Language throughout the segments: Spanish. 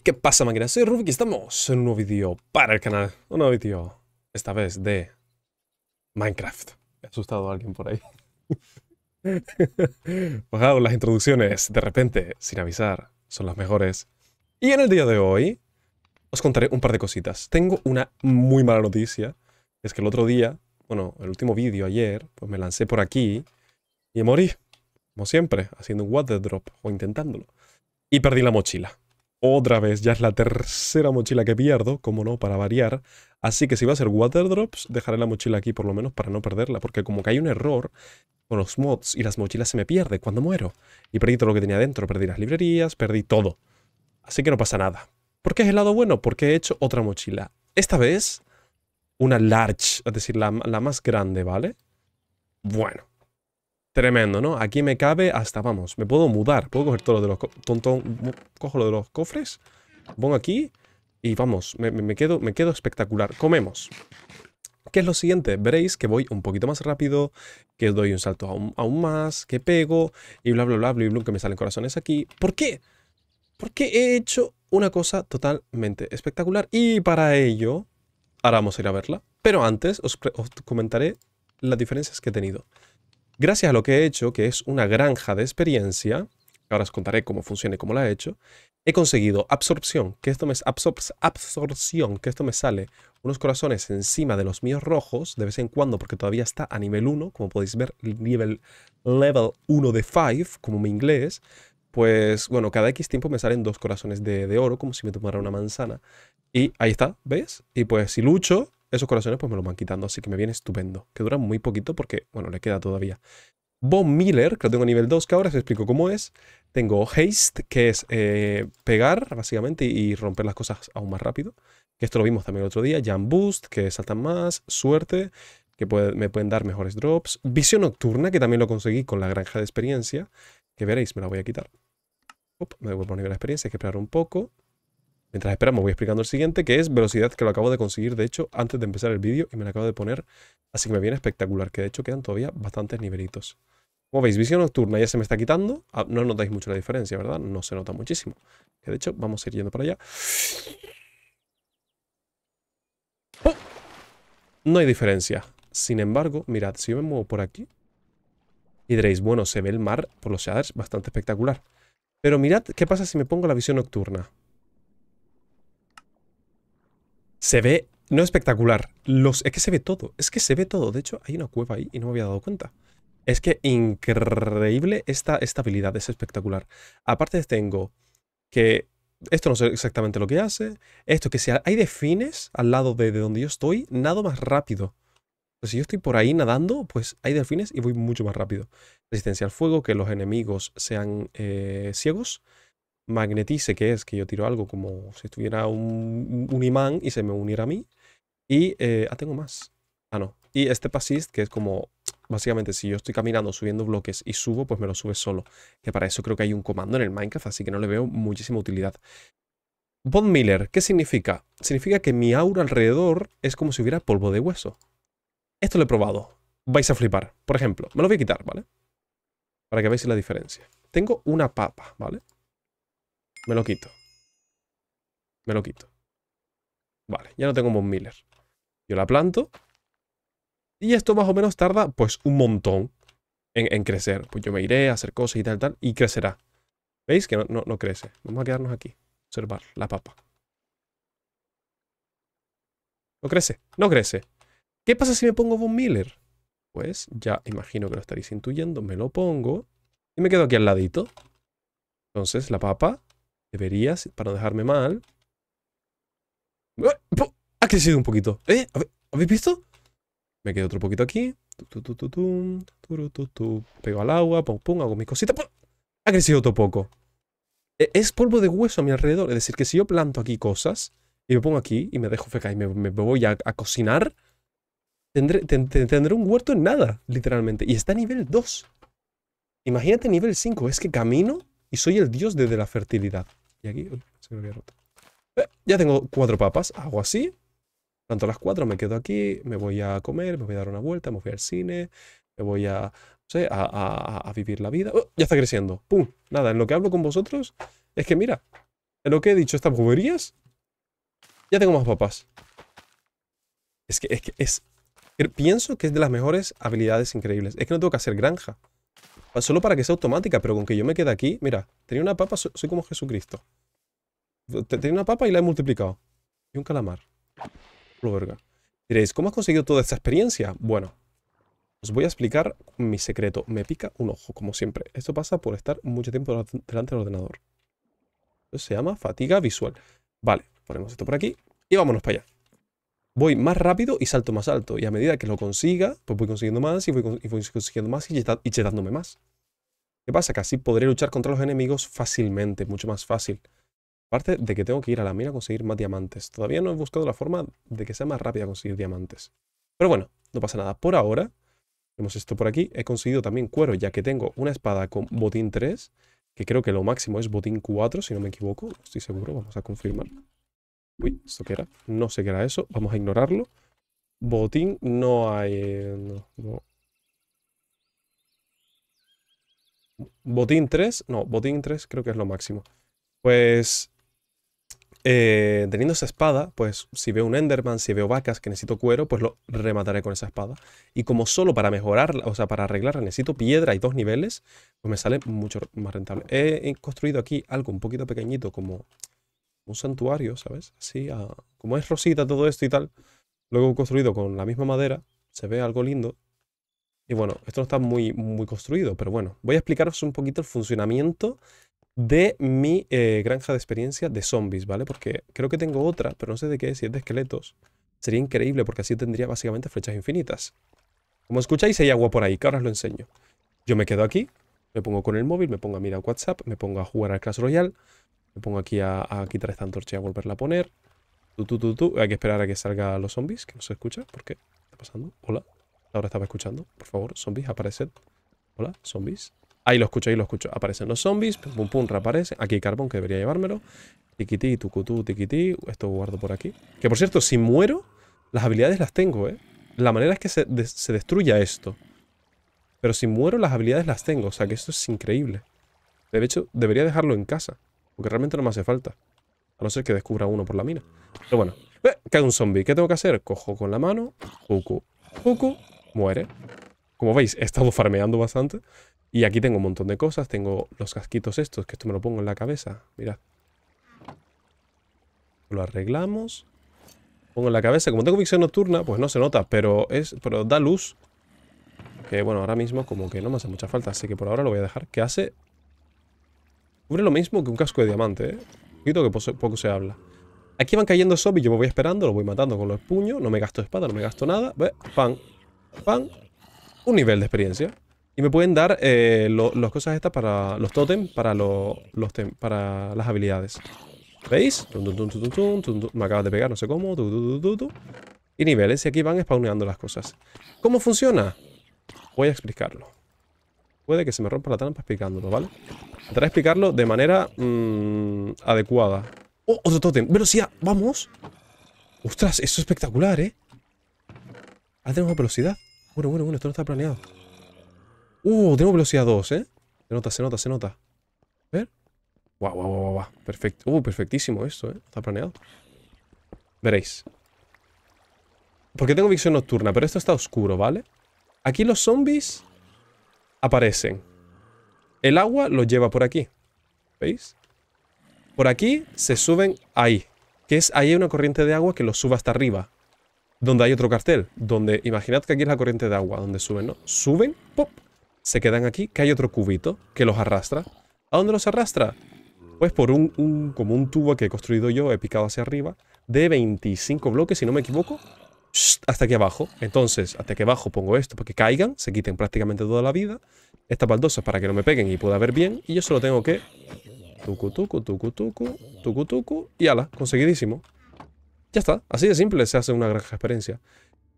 ¿Qué pasa máquina? Soy Rubik y estamos en un nuevo vídeo para el canal. Un nuevo vídeo, esta vez de Minecraft. He asustado a alguien por ahí. bajado las introducciones de repente, sin avisar, son las mejores. Y en el día de hoy os contaré un par de cositas. Tengo una muy mala noticia. Es que el otro día, bueno, el último vídeo ayer, pues me lancé por aquí y morí. Como siempre, haciendo un water drop o intentándolo. Y perdí la mochila. Otra vez, ya es la tercera mochila que pierdo, como no, para variar. Así que si va a ser water drops, dejaré la mochila aquí por lo menos para no perderla. Porque como que hay un error con los mods y las mochilas se me pierde cuando muero. Y perdí todo lo que tenía dentro, perdí las librerías, perdí todo. Así que no pasa nada. ¿Por qué es el lado bueno? Porque he hecho otra mochila. Esta vez, una large, es decir, la, la más grande, ¿vale? Bueno, Tremendo, ¿no? Aquí me cabe hasta, vamos, me puedo mudar. Puedo coger todo lo de los... Tontón, cojo lo de los cofres. Pongo aquí. Y vamos, me, quedo, me quedo espectacular. Comemos. ¿Qué es lo siguiente? Veréis que voy un poquito más rápido, que doy un salto aún, más, que pego, y bla, bla, bla, bla, bla, que me salen corazones aquí. ¿Por qué? Porque he hecho una cosa totalmente espectacular y para ello ahora vamos a ir a verla. Pero antes os comentaré las diferencias que he tenido. Gracias a lo que he hecho, que es una granja de experiencia, ahora os contaré cómo funciona y cómo la he hecho, he conseguido absorción, que esto me absorción, que esto me sale unos corazones encima de los míos rojos de vez en cuando porque todavía está a nivel 1, como podéis ver, nivel level 1 de 5, como mi inglés, pues bueno, cada X tiempo me salen dos corazones de, de oro, como si me tomara una manzana. Y ahí está, ¿ves? Y pues si lucho, esos corazones pues me los van quitando, así que me viene estupendo. Que dura muy poquito porque, bueno, le queda todavía. Bomb Miller, que lo tengo a nivel 2, que ahora os explico cómo es. Tengo Haste, que es eh, pegar, básicamente, y romper las cosas aún más rápido. Que esto lo vimos también el otro día. Jam Boost, que saltan más. Suerte, que me pueden dar mejores drops. Visión Nocturna, que también lo conseguí con la granja de experiencia. Que veréis, me la voy a quitar. me devuelvo a nivel de experiencia, hay que esperar un poco. Mientras esperamos voy explicando el siguiente, que es velocidad, que lo acabo de conseguir, de hecho, antes de empezar el vídeo y me la acabo de poner. Así que me viene espectacular, que de hecho quedan todavía bastantes nivelitos. Como veis, visión nocturna ya se me está quitando. Ah, no notáis mucho la diferencia, ¿verdad? No se nota muchísimo. Que de hecho, vamos a ir yendo para allá. ¡Oh! No hay diferencia. Sin embargo, mirad, si yo me muevo por aquí, y diréis, bueno, se ve el mar por los shaders bastante espectacular. Pero mirad qué pasa si me pongo la visión nocturna. Se ve, no espectacular, los, es que se ve todo, es que se ve todo. De hecho, hay una cueva ahí y no me había dado cuenta. Es que increíble esta, habilidad, es espectacular. Aparte tengo que esto no sé exactamente lo que hace. Esto que si hay delfines al lado de, donde yo estoy, nado más rápido. Pues si yo estoy por ahí nadando, pues hay delfines y voy mucho más rápido. Resistencia al fuego, que los enemigos sean eh, ciegos magnetice, que es que yo tiro algo como si estuviera un, imán y se me uniera a mí. Y, eh, ah, tengo más. Ah, no. Y este pasist, que es como, básicamente, si yo estoy caminando, subiendo bloques y subo, pues me lo sube solo. Que para eso creo que hay un comando en el Minecraft, así que no le veo muchísima utilidad. Von Miller, ¿qué significa? Significa que mi aura alrededor es como si hubiera polvo de hueso. Esto lo he probado. Vais a flipar. Por ejemplo, me lo voy a quitar, ¿vale? Para que veáis la diferencia. Tengo una papa, ¿vale? Me lo quito. Me lo quito. Vale, ya no tengo bon Miller. Yo la planto. Y esto más o menos tarda, pues, un montón en, crecer. Pues yo me iré a hacer cosas y tal, tal, y crecerá. ¿Veis? Que no, no, crece. Vamos a quedarnos aquí. Observar la papa. No crece, no crece. ¿Qué pasa si me pongo Von Miller? Pues ya imagino que lo estaréis intuyendo. Me lo pongo y me quedo aquí al ladito. Entonces la papa Deberías, para no dejarme mal. Ha crecido un poquito. ¿Eh? ¿Habéis visto? Me quedo otro poquito aquí. Pego al agua, pum, pum, hago mis cositas. Ha crecido otro poco. E, es polvo de hueso a mi alrededor. Es decir, que si yo planto aquí cosas y me pongo aquí y me dejo fecar y me, voy a, cocinar, tendré, tendré, un huerto en nada, literalmente. Y está a nivel 2. Imagínate nivel 5. Es que camino y soy el dios de la fertilidad. Y aquí, se había eh, ya tengo cuatro papas. Hago así. Tanto las cuatro, me quedo aquí, me voy a comer, me voy a dar una vuelta, me voy al cine, me voy a, no sé, a, vivir la vida. ¡Oh! ya está creciendo. ¡Pum! Nada, en lo que hablo con vosotros es que, mira, en lo que he dicho estas boberías, ya tengo más papas. Es que es... Que es pienso que es de las mejores habilidades increíbles. Es que no tengo que hacer granja. Solo para que sea automática, pero con que yo me quede aquí. Mira, tenía una papa, soy como Jesucristo. Tenía una papa y la he multiplicado. Y un calamar. Lo verga. Diréis, ¿cómo has conseguido toda esta experiencia? Bueno, os voy a explicar mi secreto. Me pica un ojo, como siempre. Esto pasa por estar mucho tiempo delante del ordenador. se llama fatiga visual. Vale, ponemos esto por aquí y vámonos para allá voy más rápido y salto más alto. Y a medida que lo consiga, pues voy consiguiendo más y voy, consiguiendo más y, chetándome más. ¿Qué pasa? Que así podré luchar contra los enemigos fácilmente, mucho más fácil. Aparte de que tengo que ir a la mina a conseguir más diamantes. Todavía no he buscado la forma de que sea más rápida conseguir diamantes. Pero bueno, no pasa nada. Por ahora, vemos esto por aquí. He conseguido también cuero, ya que tengo una espada con botín 3, que creo que lo máximo es botín 4, si no me equivoco. estoy seguro, vamos a confirmar. Uy, ¿esto qué era? No sé qué era eso. Vamos a ignorarlo. Botín no hay... Botín 3. No, botín 3 creo que es lo máximo. Pues... Eh, teniendo esa espada, pues si veo un Enderman, si veo vacas que necesito cuero, pues lo remataré con esa espada. Y como solo para mejorarla, o sea, para arreglarla necesito piedra y dos niveles, pues me sale mucho más rentable. He construido aquí algo un poquito pequeñito como un santuario, ¿sabes? Así, como es rosita todo esto y tal, luego construido con la misma madera, se ve algo lindo. Y bueno, esto no está muy, muy construido, pero bueno, voy a explicaros un poquito el funcionamiento de mi eh, granja de experiencia de zombies, ¿vale? Porque creo que tengo otra, pero no sé de qué si es de esqueletos. Sería increíble porque así tendría básicamente flechas infinitas. Como escucháis, hay agua por ahí, que ahora os lo enseño. Yo me quedo aquí, me pongo con el móvil, me pongo a mirar WhatsApp, me pongo a jugar al Clash Royale, me pongo aquí a, quitar esta antorcha y a volverla a poner. Tú, tú, tú, tú. Hay que esperar a que salgan los zombies, que no se escucha. ¿Por qué? ¿Qué está pasando? Hola. Ahora estaba escuchando. Por favor, zombies, apareced. Hola, zombies. Ahí lo escucho, ahí lo escucho. Aparecen los zombies, pum, pum, reaparecen. Aquí hay carbón que debería llevármelo. Tiquití, tucutú, tiquití. Esto guardo por aquí. Que por cierto, si muero, las habilidades las tengo, ¿eh? La manera es que se, se destruya esto. Pero si muero, las habilidades las tengo. O sea que esto es increíble. De hecho, debería dejarlo en casa. Que realmente no me hace falta. A no ser que descubra uno por la mina. Pero bueno. ¡Eh! Cae un zombie. ¿Qué tengo que hacer? Cojo con la mano. Juku. Juku. Muere. Como veis, he estado farmeando bastante. Y aquí tengo un montón de cosas. Tengo los casquitos estos, que esto me lo pongo en la cabeza. Mirad. Lo arreglamos. Pongo en la cabeza. Como tengo visión nocturna, pues no se nota, pero, es, pero da luz. Que bueno, ahora mismo como que no me hace mucha falta. Así que por ahora lo voy a dejar. ¿Qué hace Cubre lo mismo que un casco de diamante, ¿eh? Un que poco se habla. Aquí van cayendo zombies, yo me voy esperando, lo voy matando con los puños, no me gasto espada, no me gasto nada. Pan, pan, un nivel de experiencia. Y me pueden dar eh, las cosas estas para los totem, para, los para las habilidades. ¿Veis? Me acabas de pegar, no sé cómo. Y niveles, y aquí van spawneando las cosas. ¿Cómo funciona? Voy a explicarlo puede que se me rompa la trampa explicándolo, ¿vale? Trataré de explicarlo de manera mm, adecuada. ¡Oh, otro tótem! ¡Velocidad! ¡Vamos! ¡Ostras! Esto es espectacular, ¿eh? Ah, tenemos velocidad. Bueno, bueno, bueno, esto no está planeado. ¡Uh! Tenemos velocidad 2, ¿eh? Se nota, se nota, se nota. A ver. ¡Guau, guau, guau, guau! Perfecto. ¡Uh! Perfectísimo esto, ¿eh? Está planeado. Veréis. Porque tengo visión nocturna, pero esto está oscuro, ¿vale? Aquí los zombies aparecen. El agua los lleva por aquí. ¿Veis? Por aquí se suben ahí. Que es ahí hay una corriente de agua que los suba hasta arriba. Donde hay otro cartel. Donde, imaginad que aquí es la corriente de agua. Donde suben, ¿no? Suben, pop. Se quedan aquí, que hay otro cubito que los arrastra. ¿A dónde los arrastra? Pues por un, un como un tubo que he construido yo, he picado hacia arriba, de 25 bloques, si no me equivoco, hasta aquí abajo. Entonces, hasta aquí abajo pongo esto para que caigan, se quiten prácticamente toda la vida. Estas baldosas para que no me peguen y pueda ver bien. Y yo solo tengo que... Tucu, tucu, tucu, tucu, tucu, tucu. Y ala, conseguidísimo. Ya está, así de simple se hace una granja de experiencia.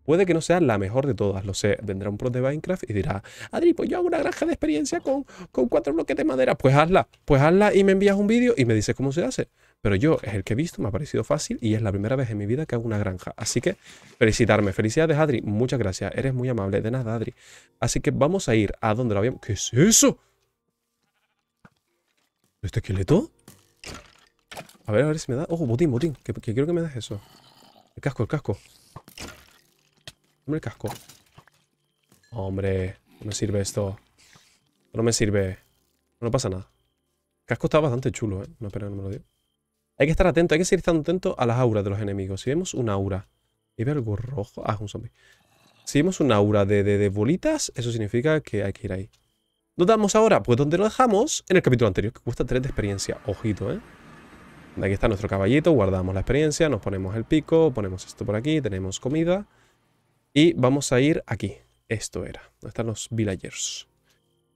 Puede que no sea la mejor de todas, lo sé. Vendrá un pro de Minecraft y dirá, Adri, pues yo hago una granja de experiencia con, con cuatro bloques de madera. Pues hazla, pues hazla y me envías un vídeo y me dices cómo se hace. Pero yo es el que he visto, me ha parecido fácil y es la primera vez en mi vida que hago una granja. Así que felicitarme. Felicidades, Adri. Muchas gracias. Eres muy amable. De nada, Adri. Así que vamos a ir a donde lo habíamos... ¿Qué es eso? ¿Este esqueleto? A ver, a ver si me da... Ojo, botín, botín. Que, quiero que me des eso. El casco, el casco. Dame el casco. Hombre, no me sirve esto. No me sirve. No pasa nada. El casco está bastante chulo, ¿eh? No, pero no me lo dio. Hay que estar atento, hay que seguir estando atento a las auras de los enemigos. Si vemos una aura y algo rojo... Ah, es un zombie. Si vemos una aura de, de, bolitas, eso significa que hay que ir ahí. ¿Dónde damos ahora? Pues donde lo dejamos en el capítulo anterior, que cuesta 3 de experiencia. Ojito, ¿eh? Aquí está nuestro caballito, guardamos la experiencia, nos ponemos el pico, ponemos esto por aquí, tenemos comida. Y vamos a ir aquí. Esto era. ¿Dónde están los villagers.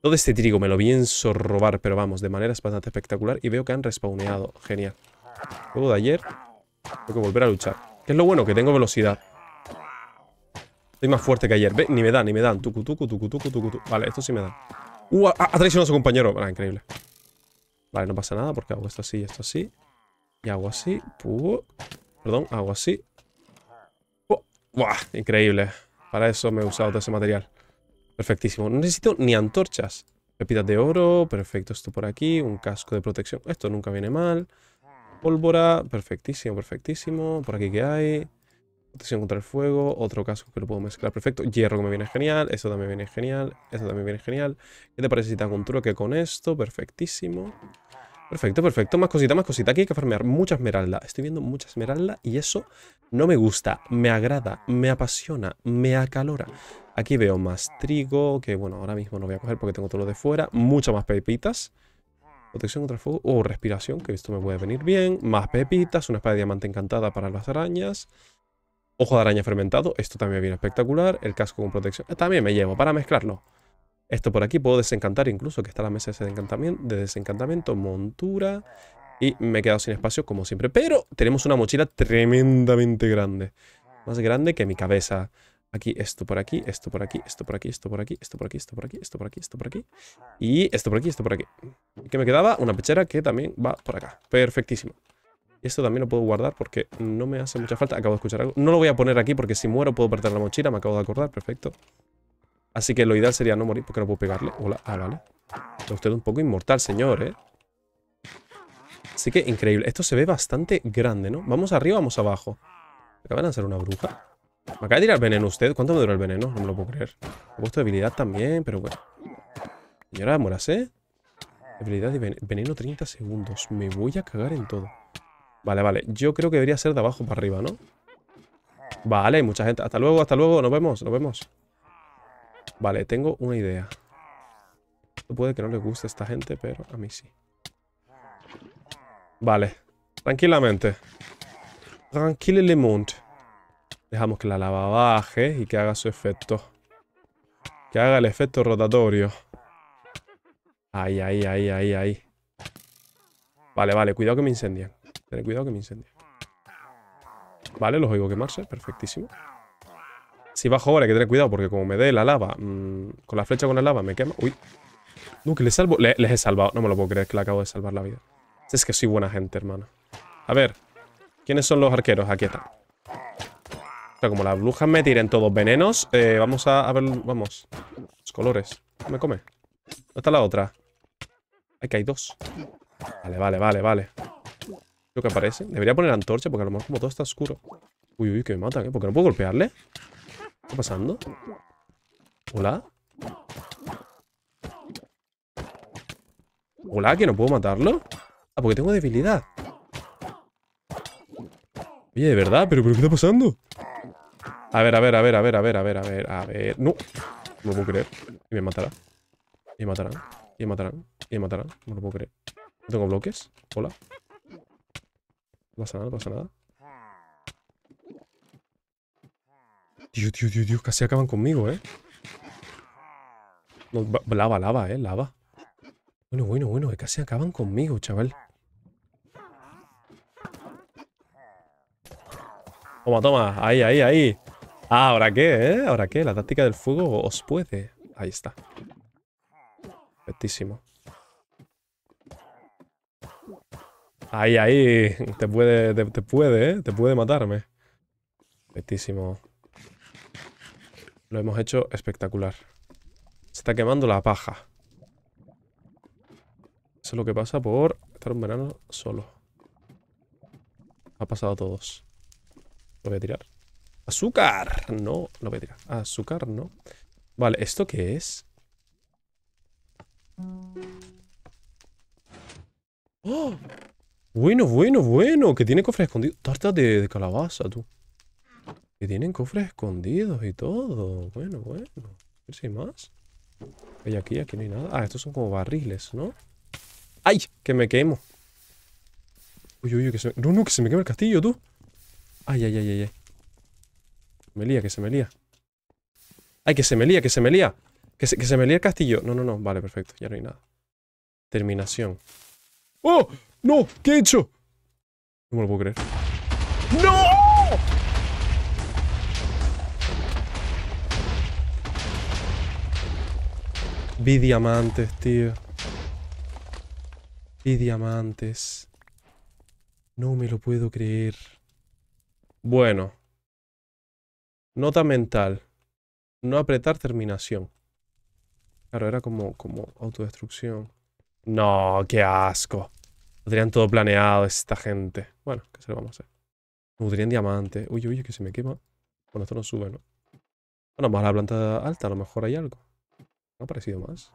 Todo este trigo me lo pienso robar, pero vamos, de manera bastante espectacular. Y veo que han respawneado. Genial. Luego de ayer, tengo que volver a luchar. ¿Qué es lo bueno, que tengo velocidad. Estoy más fuerte que ayer. Ve, ni me dan, ni me dan. Tucu, tucu, tucu, Vale, esto sí me da. Uh, ha, traicionado a su compañero. Ah, increíble. Vale, no pasa nada porque hago esto así, esto así. Y hago así. Perdón, hago así. Oh, increíble. Para eso me he usado todo ese material. Perfectísimo. No necesito ni antorchas. Pepitas de oro. Perfecto, esto por aquí. Un casco de protección. Esto nunca viene mal pólvora. Perfectísimo, perfectísimo. Por aquí que hay. Protección contra el fuego. Otro casco que lo puedo mezclar. Perfecto. Hierro que me viene genial. Eso también viene genial. Eso también viene genial. ¿Qué te parece si te hago un truque con esto? Perfectísimo. Perfecto, perfecto. Más cosita, más cosita. Aquí hay que farmear mucha esmeralda. Estoy viendo mucha esmeralda y eso no me gusta. Me agrada, me apasiona, me acalora. Aquí veo más trigo, que bueno, ahora mismo no voy a coger porque tengo todo lo de fuera. Muchas más pepitas. Protección contra el fuego. O oh, respiración, que esto me puede venir bien. Más pepitas, una espada de diamante encantada para las arañas. Ojo de araña fermentado, esto también viene espectacular. El casco con protección, eh, también me llevo para mezclarlo. Esto por aquí puedo desencantar incluso, que está la mesa de, de desencantamiento, montura. Y me he quedado sin espacio como siempre. Pero tenemos una mochila tremendamente grande. Más grande que mi cabeza. Aquí, esto por aquí, esto por aquí, esto por aquí, esto por aquí, esto por aquí, esto por aquí, esto por aquí, esto por aquí. Y esto por aquí, esto por aquí. ¿Qué me quedaba? Una pechera que también va por acá. Perfectísimo. Esto también lo puedo guardar porque no me hace mucha falta. Acabo de escuchar algo. No lo voy a poner aquí porque si muero puedo perder la mochila. Me acabo de acordar. Perfecto. Así que lo ideal sería no morir porque no puedo pegarle. Hola. Ah, vale. Está usted un poco inmortal, señor, ¿eh? Así que increíble. Esto se ve bastante grande, ¿no? Vamos arriba, vamos abajo. Acaban de hacer una bruja. Me acaba de tirar veneno usted. ¿Cuánto me dura el veneno? No me lo puedo creer. He puesto debilidad también, pero bueno. Señora, ahora ¿eh? Debilidad y veneno 30 segundos. Me voy a cagar en todo. Vale, vale. Yo creo que debería ser de abajo para arriba, ¿no? Vale, hay mucha gente. Hasta luego, hasta luego. Nos vemos, nos vemos. Vale, tengo una idea. Puede que no le guste a esta gente, pero a mí sí. Vale. Tranquilamente. Tranquilamente. Dejamos que la lava baje y que haga su efecto. Que haga el efecto rotatorio. Ahí, ahí, ahí, ahí, ahí. Vale, vale, cuidado que me incendien. Ten cuidado que me incendien. Vale, los oigo quemarse, perfectísimo. Si bajo ahora hay que tener cuidado porque como me dé la lava, mm, con la flecha con la lava me quema. Uy. No, que les salvo. les he salvado. No me lo puedo creer que le acabo de salvar la vida. Es que soy buena gente, hermano. A ver. ¿Quiénes son los arqueros? Aquí están. O sea, como las brujas me tiren todos venenos, eh, vamos a, ver... Vamos. Los colores. No me come. ¿Dónde está la otra? Hay que hay dos. Vale, vale, vale, vale. Lo que aparece. Debería poner antorcha porque a lo mejor como todo está oscuro. Uy, uy, que me mata, ¿eh? Porque no puedo golpearle. ¿Qué está pasando? ¿Hola? ¿Hola? ¿Que no puedo matarlo? Ah, porque tengo debilidad. Oye, de verdad, ¿pero, pero qué está pasando? A ver, a ver, a ver, a ver, a ver, a ver, a ver, a ver. No. No lo puedo creer. Y me matará. Y me matarán. Y me matarán. Y me matarán. No lo puedo creer. ¿No tengo bloques? Hola. No pasa nada, no pasa nada. Dios, Dios, Dios, Dios. Casi acaban conmigo, ¿eh? lava, lava, ¿eh? Lava. Bueno, bueno, bueno. Casi acaban conmigo, chaval. Toma, toma. Ahí, ahí, ahí. Ah, ¿ahora qué, eh? ¿Ahora qué? La táctica del fuego os puede. Ahí está. Perfectísimo. Ahí, ahí. Te puede, te, puede, ¿eh? Te puede matarme. Perfectísimo. Lo hemos hecho espectacular. Se está quemando la paja. Eso es lo que pasa por estar un verano solo. Ha pasado a todos. Lo voy a tirar. Azúcar, no, lo voy a tirar. Azúcar, no. Vale, ¿esto qué es? ¡Oh! Bueno, bueno, bueno, que tiene cofres escondidos. Tartas de, calabaza, tú. Que tienen cofres escondidos y todo. Bueno, bueno. A ver si hay más. Hay aquí, aquí no hay nada. Ah, estos son como barriles, ¿no? ¡Ay! Que me quemo. Uy, uy, uy, que se No, no, que se me quema el castillo, tú. Ay, ay, ay, ay, ay. Me lía, que se me lía. Ay, que se me lía, que se me lía. Que se, me lía el castillo. No, no, no. Vale, perfecto. Ya no hay nada. Terminación. ¡Oh! ¡No! ¿Qué he hecho? No me lo puedo creer. ¡No! Vi diamantes, tío. Vi diamantes. No me lo puedo creer. Bueno. Nota mental. No apretar terminación. Claro, era como, como autodestrucción. No, qué asco. tendrían todo planeado esta gente. Bueno, ¿qué se lo vamos a hacer? tendrían diamante. Uy, uy, que se me quema. Bueno, esto no sube, ¿no? Bueno, más la planta alta, a lo mejor hay algo. No ha parecido más.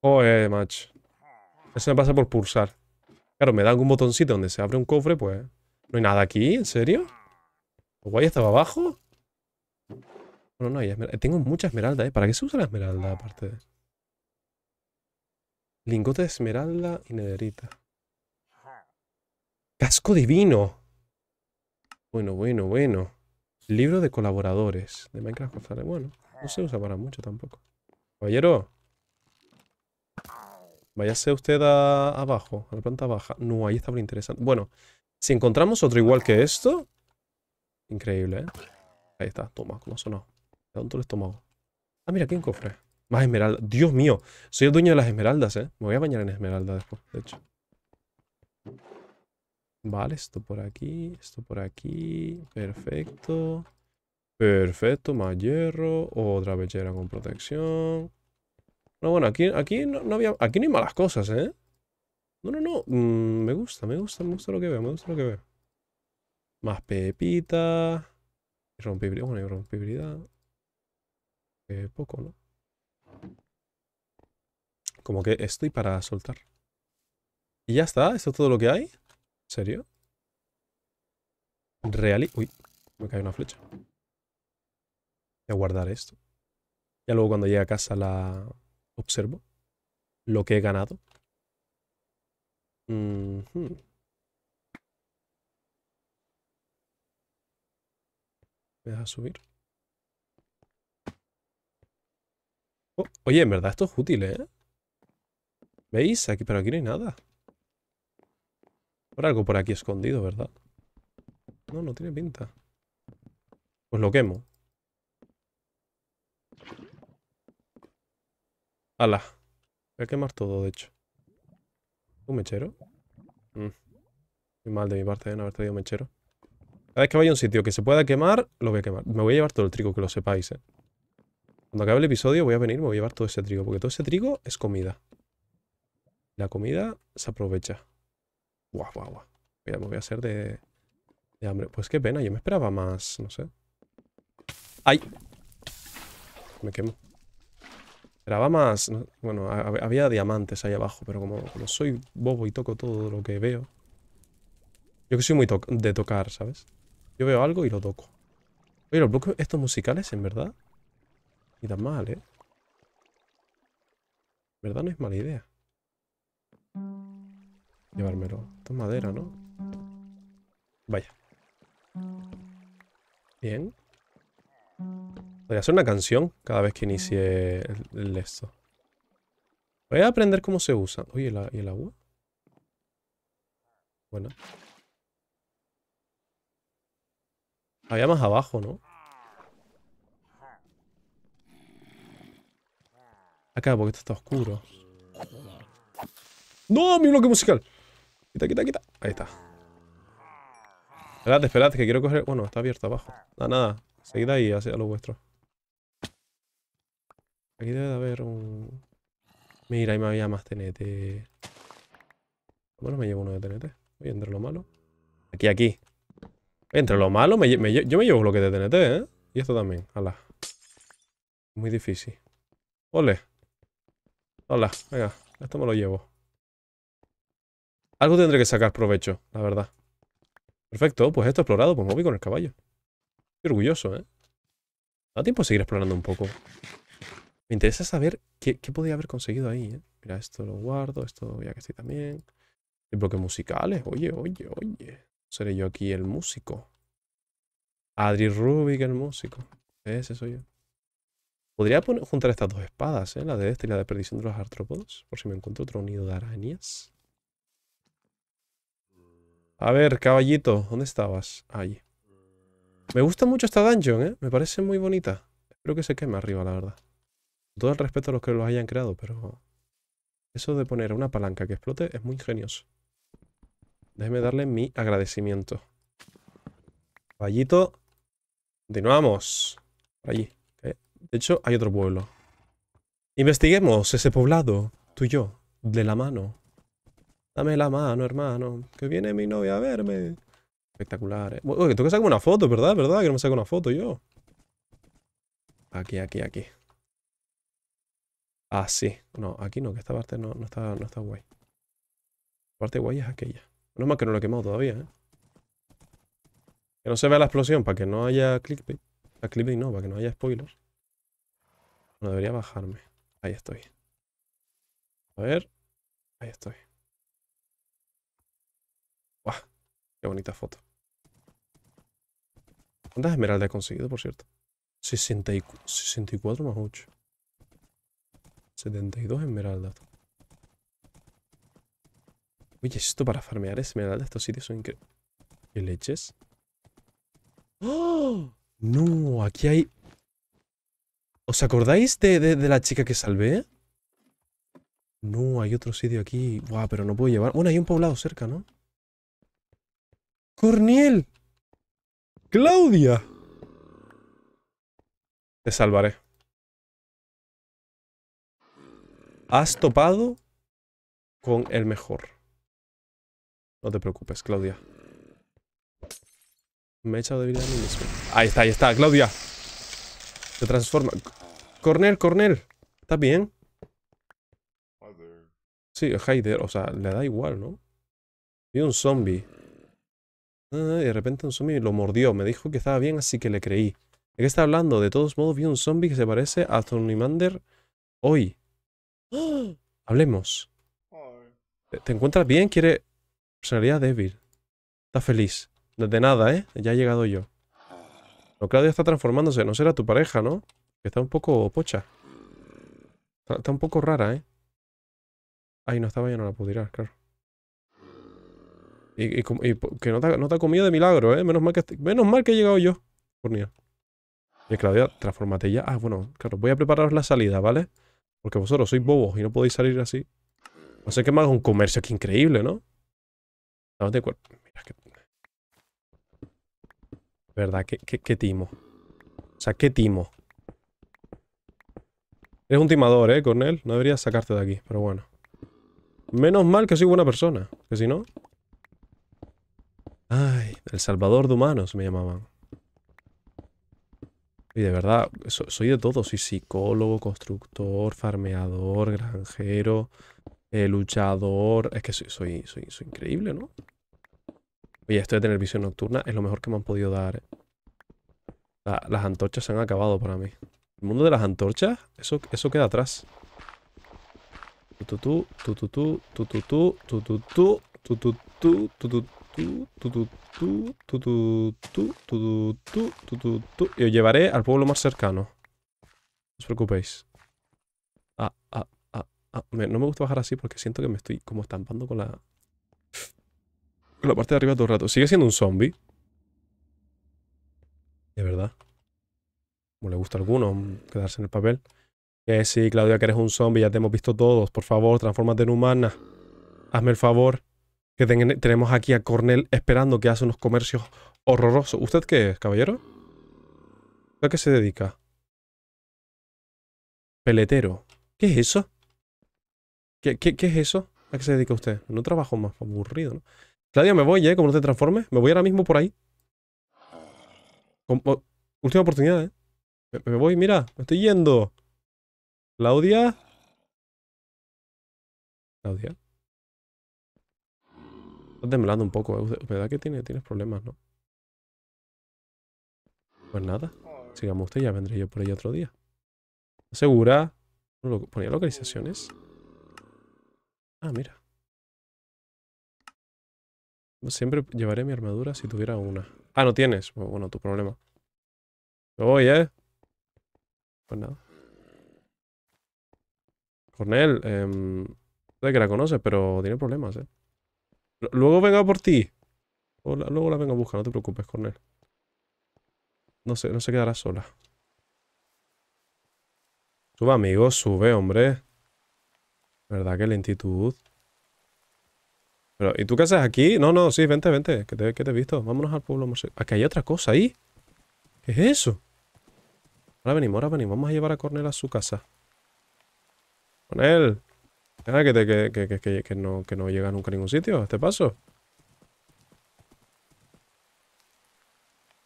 Oh, eh, match. Eso me pasa por pulsar. Claro, me dan un botoncito donde se abre un cofre, pues... ¿No hay nada aquí? ¿En serio? ¿Guay estaba abajo? Bueno, no hay esmeralda. Tengo mucha esmeralda, ¿eh? ¿Para qué se usa la esmeralda aparte Lingote de esmeralda y nederita. ¡Casco divino! Bueno, bueno, bueno. Libro de colaboradores de Minecraft Bueno, no se usa para mucho tampoco. Caballero. Váyase usted a, abajo, a la planta baja. No, ahí está muy interesante. Bueno, si encontramos otro igual que esto, Increíble, ¿eh? Ahí está, toma, ¿cómo sonó? sonado? ¿De dónde el Ah, mira, aquí hay un cofre. Más esmeralda. Dios mío, soy el dueño de las esmeraldas, ¿eh? Me voy a bañar en esmeralda después, de hecho. Vale, esto por aquí, esto por aquí. Perfecto. Perfecto, más hierro. Otra pechera con protección. No, bueno, aquí, aquí no, había. Aquí no hay malas cosas, ¿eh? No, no, no. Mm, me gusta, me gusta, me gusta lo que veo, me gusta lo que veo. Más pepita. Irrompibilidad. Bueno, irrompibilidad. Eh, poco, ¿no? Como que estoy para soltar. Y ya está. ¿Esto es todo lo que hay? ¿En serio? Reali... Uy, me cae una flecha. Voy a guardar esto. Ya luego cuando llegue a casa la observo. Lo que he ganado. Mmm... ¿Me subir? Oh, oye, en verdad esto es útil, ¿eh? ¿Veis? Aquí, pero aquí no hay nada. Por algo por aquí escondido, ¿verdad? No, no tiene pinta. Pues lo quemo. ¡Hala! Voy a quemar todo, de hecho. ¿Un mechero? Mm. mal de mi parte de ¿eh? no haber traído mechero. Cada vez que vaya a un sitio que se pueda quemar, lo voy a quemar. Me voy a llevar todo el trigo, que lo sepáis, ¿eh? Cuando acabe el episodio voy a venir y me voy a llevar todo ese trigo, porque todo ese trigo es comida. La comida se aprovecha. Guau, guau, guau. Me voy a hacer de, hambre. Pues qué pena, yo me esperaba más, no sé. ¡Ay! Me quemo. Esperaba más. Bueno, había diamantes ahí abajo, pero como, soy bobo y toco todo lo que veo. Yo que soy muy de tocar, ¿sabes? Yo veo algo y lo toco. Oye, los bloques estos musicales, en verdad, ni tan mal, ¿eh? En verdad no es mala idea. Llevármelo. Esto es madera, ¿no? Vaya. Bien. Podría hacer una canción cada vez que inicie el, esto. Voy a aprender cómo se usa. Oye, ¿y el agua? Bueno. Había más abajo, ¿no? Acá, porque esto está oscuro. ¡No! ¡Mi bloque musical! Quita, quita, quita. Ahí está. Esperad, espérate, que quiero coger... Bueno, está abierto abajo. Nada, nada. Seguid ahí, hacia lo vuestro. Aquí debe de haber un... Mira, ahí me había más TNT. Bueno, menos me llevo uno de TNT? Voy a entrar lo malo. Aquí, aquí. Entre lo malo, yo me llevo lo que de TNT, ¿eh? Y esto también, ala. Muy difícil. Ole. Hola, venga, esto me lo llevo. Algo tendré que sacar provecho, la verdad. Perfecto, pues esto explorado, pues me voy con el caballo. Estoy orgulloso, ¿eh? Da tiempo a seguir explorando un poco. Me interesa saber qué, podía haber conseguido ahí, ¿eh? Mira, esto lo guardo, esto ya que estoy también. Y bloques musicales, oye, oye, oye. Seré yo aquí el músico. Adri Rubik, el músico. Ese soy yo. Podría poner, juntar estas dos espadas, ¿eh? La de este y la de perdición de los artrópodos. Por si me encuentro otro nido de arañas. A ver, caballito, ¿dónde estabas? Ahí. Me gusta mucho esta dungeon, ¿eh? Me parece muy bonita. Espero que se queme arriba, la verdad. Con todo el respeto a los que los hayan creado, pero... Eso de poner una palanca que explote es muy ingenioso. Déjeme darle mi agradecimiento. Caballito. Continuamos. Por allí. De hecho, hay otro pueblo. Investiguemos ese poblado. Tú y yo. De la mano. Dame la mano, hermano. Que viene mi novia a verme. Espectacular. ¿eh? tengo que sacar una foto, ¿verdad? ¿Verdad? Que no me saco una foto yo. Aquí, aquí, aquí. Ah, sí. No, aquí no, que esta parte no, está, no está guay. La parte guay es aquella es más que no lo he quemado todavía, ¿eh? Que no se vea la explosión para que no haya clickbait. La ah, clickbait no, para que no haya spoilers. Bueno, debería bajarme. Ahí estoy. A ver. Ahí estoy. ¡Guau! Qué bonita foto. ¿Cuántas esmeraldas he conseguido, por cierto? 64 más 8. 72 esmeraldas. Oye, esto para farmear de estos sitios son increíbles. ¿Qué leches? ¡Oh! No, aquí hay... ¿Os acordáis de, la chica que salvé? No, hay otro sitio aquí. Buah, pero no puedo llevar... Bueno, hay un poblado cerca, ¿no? ¡Corniel! ¡Claudia! Te salvaré. Has topado con el mejor. No te preocupes, Claudia. Me he echado de vida a mí mismo. Ahí está, ahí está, Claudia. Se transforma. Cornel, Cornel. ¿Estás bien? Sí, Heider, o sea, le da igual, ¿no? Vi un zombie. Ah, de repente un zombie lo mordió. Me dijo que estaba bien, así que le creí. ¿De qué está hablando? De todos modos, vi un zombie que se parece a Thornimander hoy. ¡Ah! Hablemos. ¿Te encuentras bien? ¿Quiere, Personalidad débil. Está feliz. Desde nada, ¿eh? Ya he llegado yo. No, Claudia está transformándose. No será tu pareja, ¿no? Que está un poco pocha. Está, un poco rara, ¿eh? Ay, no estaba, ya no la puedo claro. Y, que no te, no ha comido de milagro, ¿eh? Menos mal que, menos mal que he llegado yo. mí. Y Claudia, transformate ya. Ah, bueno, claro, voy a prepararos la salida, ¿vale? Porque vosotros sois bobos y no podéis salir así. No sé qué más, un comercio aquí increíble, ¿no? Estamos de cuerpo. Mira que... ¿Verdad? ¿Qué, qué, qué timo. O sea, qué timo. Eres un timador, ¿eh, Cornel? No deberías sacarte de aquí, pero bueno. Menos mal que soy buena persona, que si no... Ay, el salvador de humanos me llamaban. Y de verdad, soy de todo. Soy psicólogo, constructor, farmeador, granjero luchador. Es que soy, increíble, ¿no? Oye, esto de tener visión nocturna es lo mejor que me han podido dar. las antorchas se han acabado para mí. El mundo de las antorchas, eso, eso queda atrás. Y os llevaré al pueblo más cercano. No os preocupéis. Ah, no me gusta bajar así porque siento que me estoy como estampando con la... la parte de arriba todo el rato. Sigue siendo un zombie. De verdad. Como le gusta a alguno mm, quedarse en el papel. Eh, sí, Claudia, que eres un zombie, ya te hemos visto todos. Por favor, transfórmate en humana. Hazme el favor. Que tenemos aquí a Cornell esperando que hace unos comercios horrorosos. ¿Usted qué es, caballero? ¿A qué se dedica? Peletero. ¿Qué es eso? ¿Qué, es eso? ¿A qué se dedica usted? No trabajo más aburrido, ¿no? Claudia, me voy, ¿eh? Como no te transformes. Me voy ahora mismo por ahí. Oh, última oportunidad, ¿eh? Me, voy, mira. Me estoy yendo. Claudia. Claudia. Estás temblando un poco, ¿eh? ¿Verdad que tiene, tienes problemas, no? Pues nada. Sigamos usted, ya vendré yo por ahí otro día. ¿Segura? ¿Ponía localizaciones? Ah, mira. Siempre llevaré mi armadura si tuviera una. Ah, no tienes. Bueno, tu problema. oye voy, ¿eh? Pues nada. Cornel, em, sé que la conoces, pero tiene problemas, ¿eh? luego venga por ti. luego la vengo a buscar, no te preocupes, Cornel. No sé, no se quedará sola. Sube, amigo, sube, hombre. ¿Verdad? Qué lentitud. Pero, ¿y tú qué haces aquí? No, no, sí, vente, vente, que te, que te he visto. Vámonos al pueblo Aquí hay otra cosa ahí. ¿Qué es eso? Ahora venimos, ahora venimos. Vamos a llevar a Cornel a su casa. Cornel. él que, te, que, que, no, que no llega nunca a ningún sitio a este paso.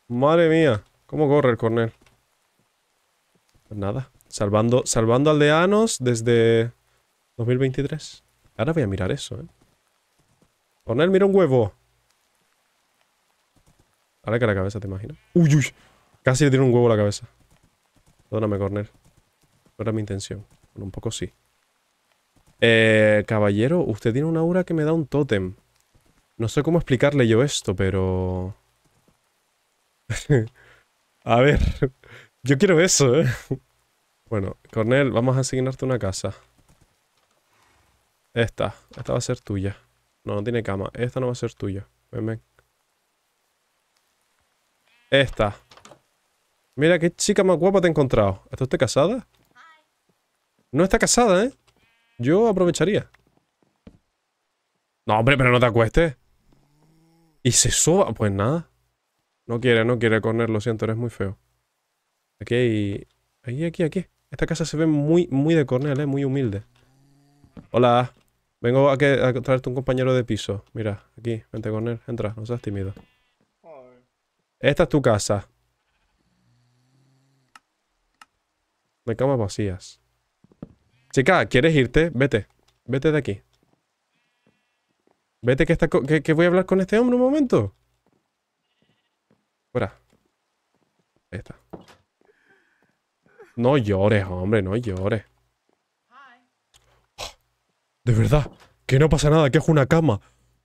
Madre mía, ¿cómo corre el Cornel? Pues nada, salvando, salvando aldeanos desde... 2023. Ahora voy a mirar eso, ¿eh? Cornel, mira un huevo. Ahora que la cabeza, ¿te imaginas? ¡Uy, uy! Casi le tiro un huevo a la cabeza. Perdóname, Cornel. No era mi intención. Bueno, un poco sí. Eh, caballero, usted tiene una aura que me da un tótem. No sé cómo explicarle yo esto, pero... a ver, yo quiero eso, ¿eh? bueno, Cornel, vamos a asignarte una casa. Esta, esta va a ser tuya. No, no tiene cama. Esta no va a ser tuya. Ven, ven. Esta. Mira qué chica más guapa te he encontrado. ¿Está usted casada? No está casada, ¿eh? Yo aprovecharía. No, hombre, pero no te acuestes. Y se soba. Pues nada. No quiere, no quiere, Corner. Lo siento, eres muy feo. Aquí hay... Aquí, aquí, aquí. Esta casa se ve muy, muy de Cornel, ¿eh? Muy humilde. Hola. Vengo a, que, traerte un compañero de piso. Mira, aquí, vente con él. Entra, no seas tímido. Esta es tu casa. De camas vacías. Chica, ¿quieres irte? Vete. Vete de aquí. Vete que, que, que voy a hablar con este hombre un momento. Fuera. Ahí está. No llores, hombre, no llores. De verdad, que no pasa nada, que es una cama.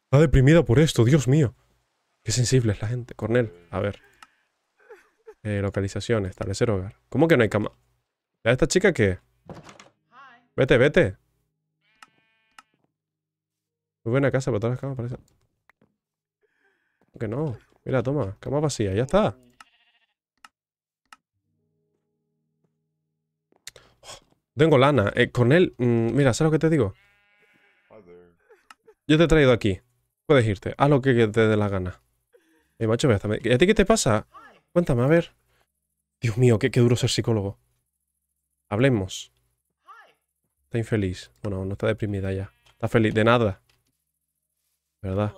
Está deprimida por esto, Dios mío. Qué sensible es la gente, Cornel. A ver. Eh, localización, establecer hogar. ¿Cómo que no hay cama? ¿La esta chica qué? Vete, vete. Muy buena casa, pero todas las camas parecen... que no? Mira, toma, cama vacía, ya está. Oh, tengo lana. Eh, Cornel, mm, mira, ¿sabes lo que te digo? Yo te he traído aquí. Puedes irte. Haz lo que te dé la gana. Eh, macho, ¿a ti qué te pasa? Cuéntame, a ver. Dios mío, qué, duro ser psicólogo. Hablemos. Está infeliz. Bueno, no está deprimida ya. Está feliz. De nada. ¿Verdad?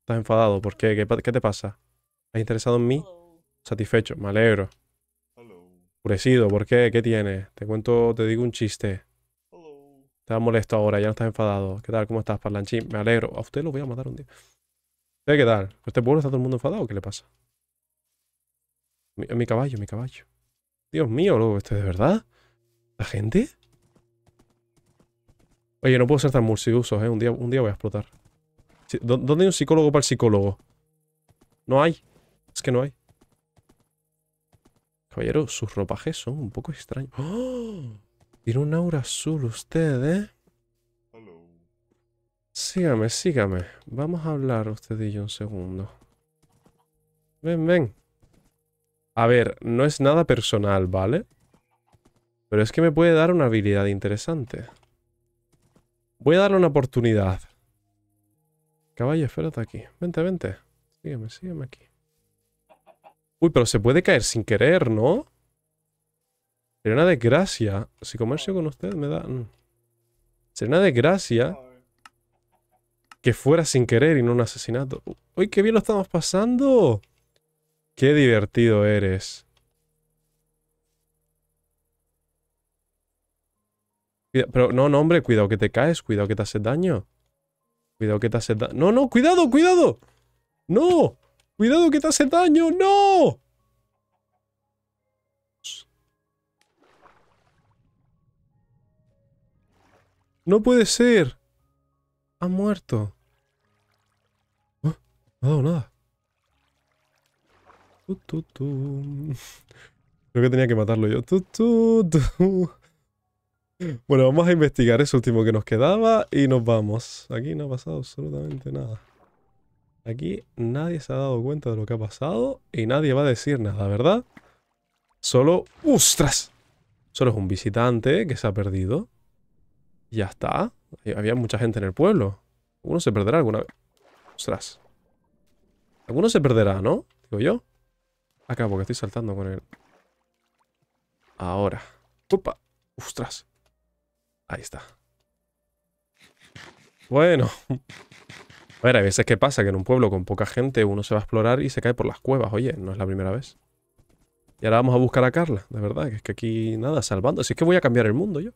Estás enfadado. ¿Por qué? ¿Qué, te pasa? ¿Estás interesado en mí? Satisfecho. Me alegro. Purecido. ¿Por qué? ¿Qué tienes? Te cuento, te digo un chiste. Estás molesto ahora, ya no estás enfadado. ¿Qué tal? ¿Cómo estás, Parlanchín? Me alegro. A usted lo voy a matar un día. ¿Qué tal? este pueblo está todo el mundo enfadado? ¿Qué le pasa? Mi, mi caballo, mi caballo. Dios mío, loco, ¿esto es de verdad? ¿La gente? Oye, no puedo ser tan mursiduso, ¿eh? Un día, un día voy a explotar. ¿Dónde hay un psicólogo para el psicólogo? No hay. Es que no hay. Caballero, sus ropajes son un poco extraños. ¡Oh! Tiene un aura azul usted, ¿eh? Sígame, sígame. Vamos a hablar usted y yo un segundo. Ven, ven. A ver, no es nada personal, ¿vale? Pero es que me puede dar una habilidad interesante. Voy a darle una oportunidad. Caballo, espérate aquí. Vente, vente. Sígueme, sígueme aquí. Uy, pero se puede caer sin querer, ¿no? Sería una desgracia. Si comercio con usted me da... Mm. Sería una desgracia que fuera sin querer y no un asesinato. ¡Uy, qué bien lo estamos pasando! ¡Qué divertido eres! Pero no, no, hombre, cuidado que te caes, cuidado que te haces daño. Cuidado que te hace daño. No, no, cuidado, cuidado. No, cuidado que te hace daño, no. No puede ser. Ha muerto. Oh, no ha dado nada. Creo que tenía que matarlo yo. Bueno, vamos a investigar eso último que nos quedaba y nos vamos. Aquí no ha pasado absolutamente nada. Aquí nadie se ha dado cuenta de lo que ha pasado y nadie va a decir nada, ¿verdad? Solo... ustras. Solo es un visitante que se ha perdido ya está. Eh, había mucha gente en el pueblo. Alguno se perderá alguna vez. Ostras. Alguno se perderá, ¿no? Digo yo. Acabo porque estoy saltando con él. Ahora. Opa. Ostras. Ahí está. Bueno. A ver, a veces que pasa que en un pueblo con poca gente uno se va a explorar y se cae por las cuevas. Oye, no es la primera vez. Y ahora vamos a buscar a Carla, de verdad, que es que aquí nada, salvando. Si es que voy a cambiar el mundo yo.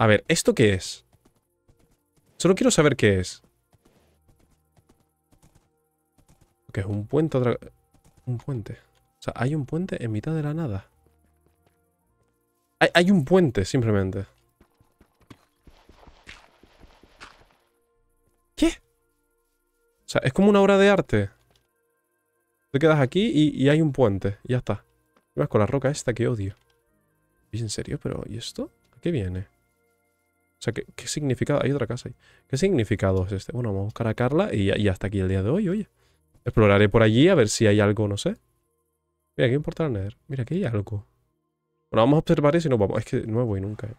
A ver, ¿esto qué es? Solo quiero saber qué es. Que es un puente otra... Un puente. O sea, hay un puente en mitad de la nada. Hay, un puente, simplemente. ¿Qué? O sea, es como una obra de arte. Te quedas aquí y, hay un puente. ya está. Vas con la roca esta que odio. en serio? ¿Pero y esto? qué viene? O sea, ¿qué, significado? Hay otra casa ahí. ¿Qué significado es este? Bueno, vamos a buscar a Carla y, hasta aquí el día de hoy, oye. Exploraré por allí a ver si hay algo, no sé. Mira, ¿qué importa portal Nether? Mira, aquí hay algo. Bueno, vamos a observar y si no vamos. Es que no voy nunca. Eh.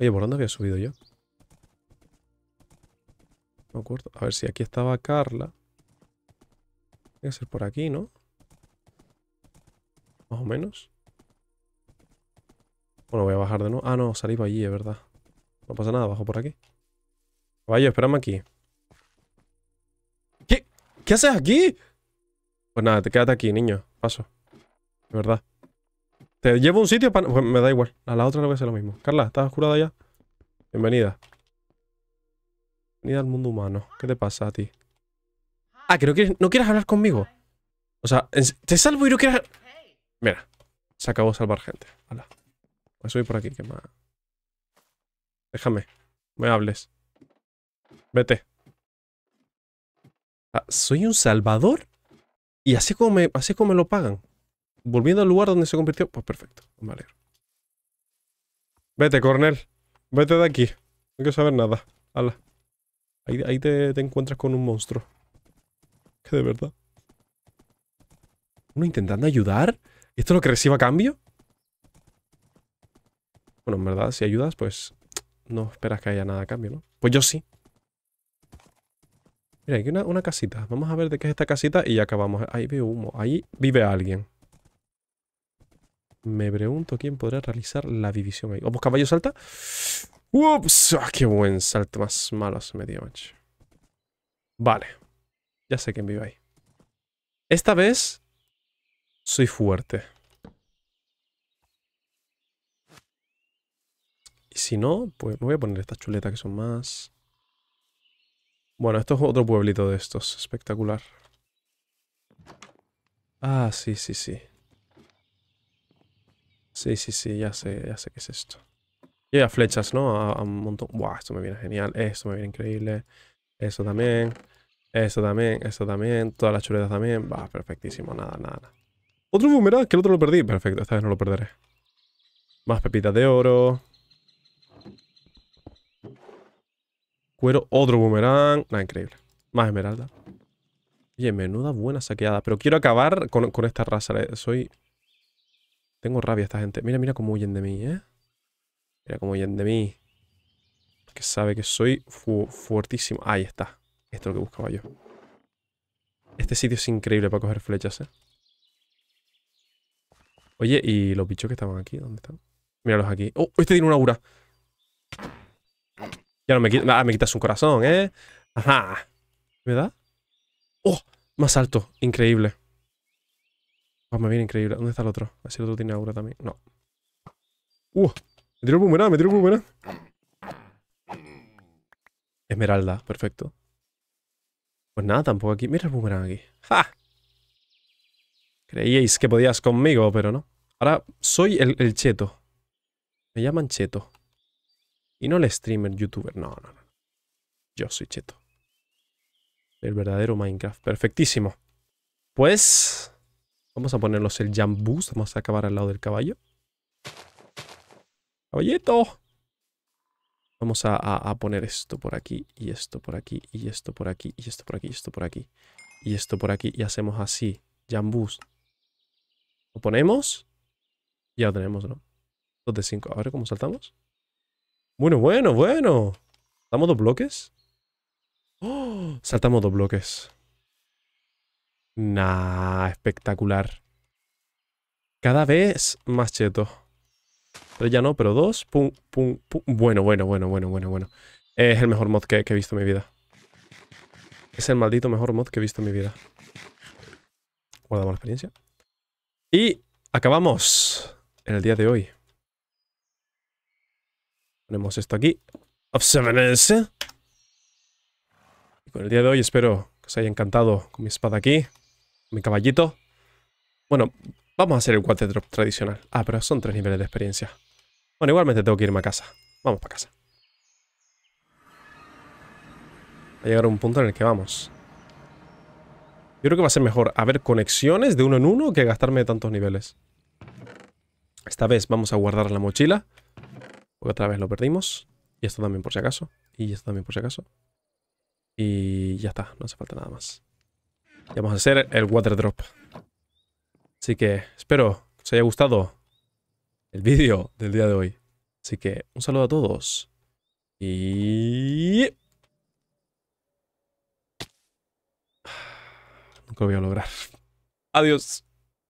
Oye, ¿por dónde había subido yo? No me acuerdo. A ver si aquí estaba Carla. Tiene que ser por aquí, ¿no? Más o menos. Bueno, voy a bajar de nuevo. Ah, no, salí por allí, es verdad. No pasa nada, bajo por aquí. Caballo, espérame aquí. ¿Qué? ¿Qué haces aquí? Pues nada, te quédate aquí, niño. Paso. De verdad. Te llevo a un sitio para... Pues me da igual. A la otra no voy a hacer lo mismo. Carla, ¿estás curada ya? Bienvenida. Bienvenida al mundo humano. ¿Qué te pasa a ti? Ah, que no quieres, no quieres hablar conmigo. O sea, te salvo y no quieres... Mira, se acabó salvar gente. Hala. Voy a por aquí, que más... Déjame. Me hables. Vete. Ah, soy un salvador. Y así como me, así como me lo pagan. Volviendo al lugar donde se convirtió. Pues perfecto. vale. Vete, Cornel. Vete de aquí. No quiero saber nada. Hala. Ahí, te, encuentras con un monstruo. Que de verdad. ¿Uno intentando ayudar? ¿Esto es lo que reciba cambio? Bueno, en verdad, si ayudas, pues no esperas que haya nada a cambio, ¿no? Pues yo sí. Mira, aquí una, una casita. Vamos a ver de qué es esta casita y ya acabamos. Ahí veo humo. Ahí vive alguien. Me pregunto quién podrá realizar la división ahí. Vamos, caballo, salta. ¡Ups! Ah, qué buen salto más malo se me dio, Vale. Ya sé quién vive ahí. Esta vez soy fuerte. Si no, pues me voy a poner estas chuletas que son más... Bueno, esto es otro pueblito de estos. Espectacular. Ah, sí, sí, sí. Sí, sí, sí, ya sé, ya sé qué es esto. Y flechas, ¿no? A, un montón. Buah, esto me viene genial. Esto me viene increíble. Eso también. Esto también. Esto también. Todas las chuletas también. Va, perfectísimo. Nada, nada, nada. Otro boomerang, que el otro lo perdí. Perfecto, esta vez no lo perderé. Más pepitas de oro. Cuero, otro boomerang. Nada, increíble. Más esmeralda. Oye, menuda buena saqueada. Pero quiero acabar con, esta raza. Eh, soy... Tengo rabia esta gente. Mira, mira cómo huyen de mí, ¿eh? Mira cómo huyen de mí. Que sabe que soy fuertísimo. Ahí está. Esto es lo que buscaba yo. Este sitio es increíble para coger flechas, ¿eh? Oye, ¿y los bichos que estaban aquí? ¿Dónde están? Míralos aquí. ¡Oh! Este tiene una aura. Ya no me ah, quitas. Ah, un corazón, ¿eh? Ajá. ¿Me da? ¡Oh! Más alto. Increíble. Oh, me viene increíble. ¿Dónde está el otro? A ver si el otro tiene aura también. No. ¡Uh! Me tiro el boomerang, me tiro el boomerang. Esmeralda, perfecto. Pues nada, tampoco aquí. Mira el boomerang aquí. ¡Ja! Creíais que podías conmigo, pero no. Ahora soy el cheto. Me llaman cheto. Y no el streamer, youtuber. No, no, no. Yo soy cheto. El verdadero Minecraft. Perfectísimo. Pues... Vamos a ponerlos el jambus. Vamos a acabar al lado del caballo. ¡Caballito! Vamos a, poner esto por aquí, y esto por aquí, y esto por aquí, y esto por aquí, y esto por aquí, y esto por aquí, y hacemos así, jambus. Lo ponemos, ya lo tenemos, ¿no? 2 de 5, a ver cómo saltamos. Bueno, bueno, bueno. ¿Saltamos dos bloques? ¡Oh! Saltamos dos bloques. Nah, espectacular. Cada vez más cheto. Tres ya no, pero dos. Pum, pum, Bueno, bueno, bueno, bueno, bueno, bueno. Es el mejor mod que, que he visto en mi vida. Es el maldito mejor mod que he visto en mi vida. Guardamos la experiencia. Y acabamos en el día de hoy. Ponemos esto aquí. Observance. Y con el día de hoy espero que os haya encantado con mi espada aquí. Mi caballito. Bueno, vamos a hacer el water drop tradicional. Ah, pero son tres niveles de experiencia. Bueno, igualmente tengo que irme a casa. Vamos para casa. Va a llegar un punto en el que vamos. Yo creo que va a ser mejor haber conexiones de uno en uno que gastarme tantos niveles. Esta vez vamos a guardar la mochila. Porque otra vez lo perdimos. Y esto también por si acaso. Y esto también por si acaso. Y ya está, no hace falta nada más. Y vamos a hacer el water drop. Así que espero que os haya gustado el vídeo del día de hoy. Así que un saludo a todos. Y... Nunca lo voy a lograr. Adiós.